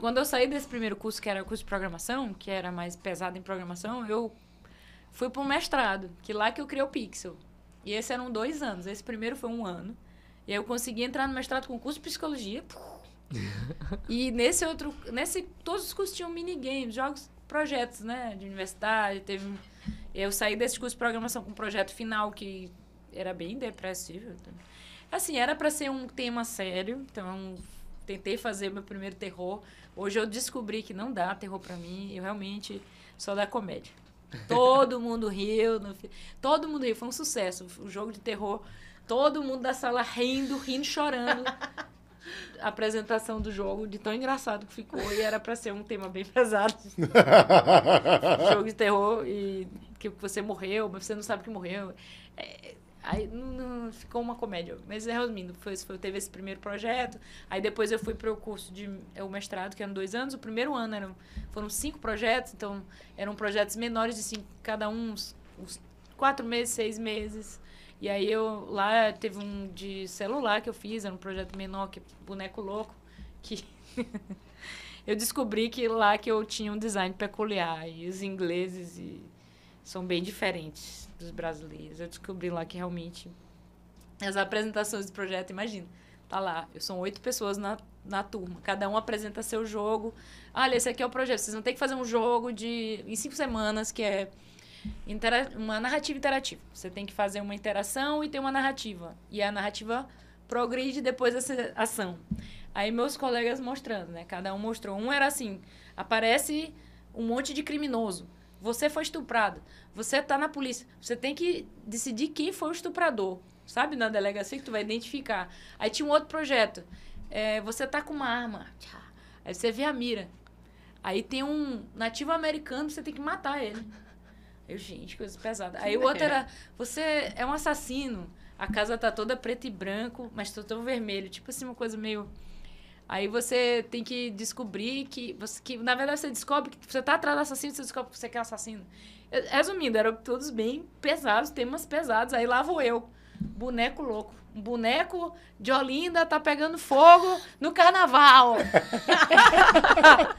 Quando eu saí desse primeiro curso, que era o curso de programação, que era mais pesado em programação, eu fui para um mestrado, que lá que eu criei o Pixel. E esse eram dois anos. Esse primeiro foi um ano. E aí eu consegui entrar no mestrado com curso de psicologia. e nesse outro. Nesse, todos os cursos tinham minigames, jogos, projetos, né? De universidade. Teve. Eu saí desse curso de programação com um projeto final que era bem depressivo. Assim, era para ser um tema sério, então tentei fazer meu primeiro terror. Hoje eu descobri que não dá terror para mim. Eu realmente só dá comédia. Todo mundo riu. No... Todo mundo riu. Foi um sucesso. O um jogo de terror. Todo mundo da sala rindo, rindo, chorando. A apresentação do jogo, de tão engraçado que ficou. E era para ser um tema bem pesado. jogo de terror e que você morreu, mas você não sabe que morreu. É, Aí não, não, ficou uma comédia. Mas é, resumindo, foi, foi, teve esse primeiro projeto. Aí depois eu fui para o curso de é, o mestrado, que eram dois anos. O primeiro ano eram, foram cinco projetos, então eram projetos menores de cinco, cada um, uns, uns quatro meses, seis meses. E aí eu lá teve um de celular que eu fiz, era um projeto menor, que é boneco louco, que eu descobri que lá que eu tinha um design peculiar. E os ingleses e são bem diferentes dos brasileiros. Eu descobri lá que realmente as apresentações do projeto, imagina, tá lá, eu são oito pessoas na, na turma, cada um apresenta seu jogo. Olha, esse aqui é o projeto, vocês vão ter que fazer um jogo de em cinco semanas que é uma narrativa interativa. Você tem que fazer uma interação e ter uma narrativa. E a narrativa progride depois dessa ação. Aí meus colegas mostrando, né? Cada um mostrou. Um era assim: aparece um monte de criminoso. Você foi estuprado. Você tá na polícia. Você tem que decidir quem foi o estuprador. Sabe? Na delegacia que tu vai identificar. Aí tinha um outro projeto. É, você tá com uma arma. Aí você vê a mira. Aí tem um nativo americano, você tem que matar ele. Eu, gente, coisa pesada. Aí o outro era, você é um assassino. A casa tá toda preto e branco, mas tá todo vermelho. Tipo assim, uma coisa meio Aí você tem que descobrir que, você, que na verdade, você descobre que você tá atrás do assassino, você descobre que você quer assassino. É, resumindo, eram todos bem pesados, temas pesados. Aí lá vou eu, boneco louco. Um boneco de Olinda tá pegando fogo no carnaval.